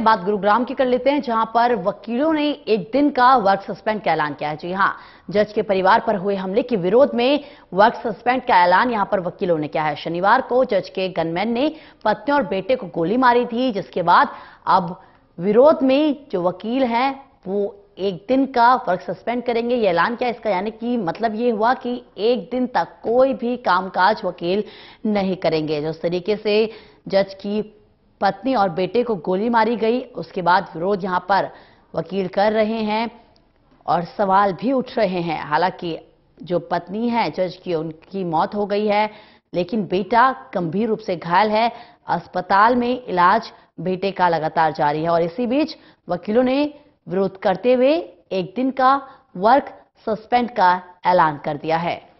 बात गुरुग्राम की कर लेते हैं जहां पर वकीलों ने एक दिन का वर्क सस्पेंड का ऐलान किया है जी हां जज के परिवार पर हुए हमले के विरोध में वर्क सस्पेंड का ऐलान यहां पर वकीलों ने किया है शनिवार को जज के गनमैन ने पत्नी और बेटे को गोली मारी थी जिसके बाद अब विरोध में जो वकील हैं वो एक दिन का वर्क सस्पेंड करेंगे ये ऐलान किया इसका यानी कि मतलब ये हुआ कि एक दिन तक कोई भी कामकाज वकील नहीं करेंगे जिस तरीके से जज की पत्नी और बेटे को गोली मारी गई उसके बाद विरोध यहां पर वकील कर रहे हैं और सवाल भी उठ रहे हैं हालांकि जो पत्नी है जज की उनकी मौत हो गई है लेकिन बेटा गंभीर रूप से घायल है अस्पताल में इलाज बेटे का लगातार जारी है और इसी बीच वकीलों ने विरोध करते हुए एक दिन का वर्क सस्पेंड का ऐलान कर दिया है